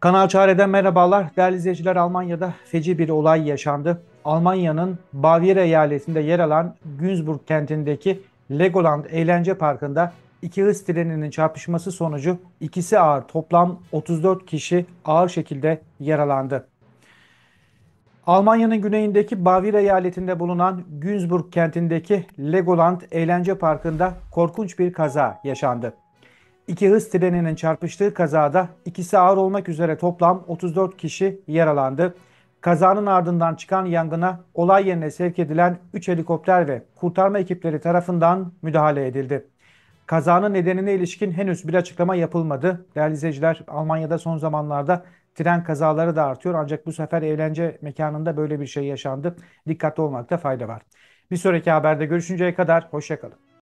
Kanal Çare'den merhabalar. Değerli izleyiciler Almanya'da feci bir olay yaşandı. Almanya'nın Bavyera eyaletinde yer alan Günzburg kentindeki Legoland Eğlence Parkı'nda iki hız treninin çarpışması sonucu ikisi ağır toplam 34 kişi ağır şekilde yaralandı. Almanya'nın güneyindeki Bavyera eyaletinde bulunan Günzburg kentindeki Legoland Eğlence Parkı'nda korkunç bir kaza yaşandı. İki hız treninin çarpıştığı kazada ikisi ağır olmak üzere toplam 34 kişi yaralandı. Kazanın ardından çıkan yangına olay yerine sevk edilen 3 helikopter ve kurtarma ekipleri tarafından müdahale edildi. Kazanın nedenine ilişkin henüz bir açıklama yapılmadı. Değerli izleyiciler, Almanya'da son zamanlarda tren kazaları da artıyor ancak bu sefer eğlence mekanında böyle bir şey yaşandı. Dikkatli olmakta fayda var. Bir sonraki haberde görüşünceye kadar hoşçakalın.